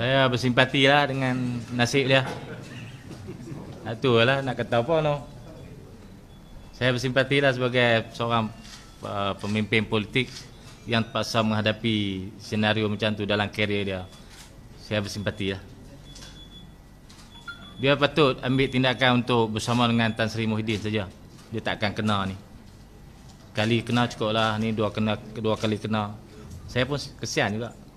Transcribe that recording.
Saya bersimpati lah dengan nasib dia. Itu lah nak kata apa no. Saya bersimpati lah sebagai seorang uh, pemimpin politik yang terpaksa menghadapi senario macam tu dalam kerjaya dia. Saya bersimpati lah. Dia patut ambil tindakan untuk bersama dengan Tan Sri Muhyiddin saja. Dia tak akan kena ni. Kali kena cukup lah ni dua kena dua kali kena. Saya pun kesian juga.